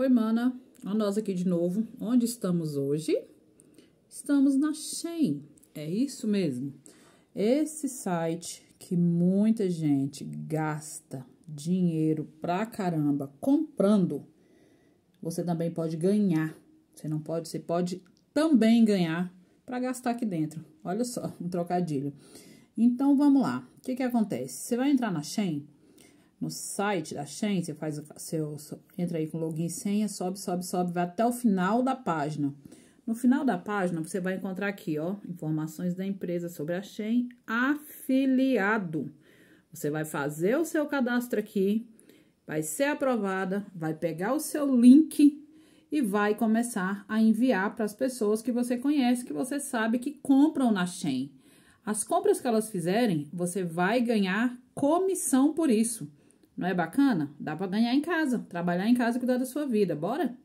Oi, mana. A nós aqui de novo. Onde estamos hoje? Estamos na Shein. É isso mesmo. Esse site que muita gente gasta dinheiro pra caramba comprando, você também pode ganhar. Você não pode, você pode também ganhar para gastar aqui dentro. Olha só, um trocadilho. Então vamos lá. O que que acontece? Você vai entrar na Shein, no site da Shen, você faz seu, entra aí com login e senha, sobe, sobe, sobe, vai até o final da página. No final da página, você vai encontrar aqui, ó, informações da empresa sobre a Shen afiliado. Você vai fazer o seu cadastro aqui, vai ser aprovada, vai pegar o seu link e vai começar a enviar para as pessoas que você conhece, que você sabe que compram na Shen. As compras que elas fizerem, você vai ganhar comissão por isso. Não é bacana? Dá para ganhar em casa, trabalhar em casa e cuidar da sua vida. Bora?